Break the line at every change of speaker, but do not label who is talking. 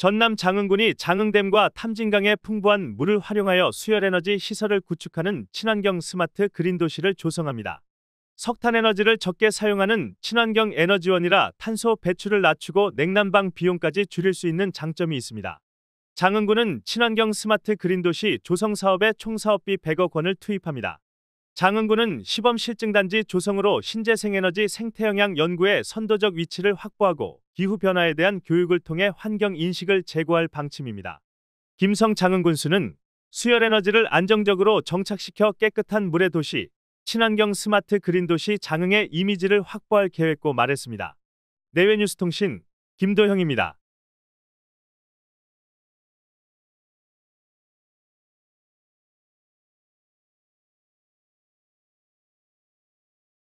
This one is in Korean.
전남 장흥군이 장흥댐과 탐진강의 풍부한 물을 활용하여 수열에너지 시설을 구축하는 친환경 스마트 그린 도시를 조성합니다. 석탄 에너지를 적게 사용하는 친환경 에너지원이라 탄소 배출을 낮추고 냉난방 비용까지 줄일 수 있는 장점이 있습니다. 장흥군은 친환경 스마트 그린 도시 조성 사업에 총 사업비 100억 원을 투입합니다. 장흥군은 시범 실증단지 조성으로 신재생에너지 생태영향 연구의 선도적 위치를 확보하고 기후변화에 대한 교육을 통해 환경 인식을 제고할 방침입니다. 김성 장흥군수는 수열에너지를 안정적으로 정착시켜 깨끗한 물의 도시, 친환경 스마트 그린 도시 장흥의 이미지를 확보할 계획고 말했습니다. 내외뉴스통신 김도형입니다.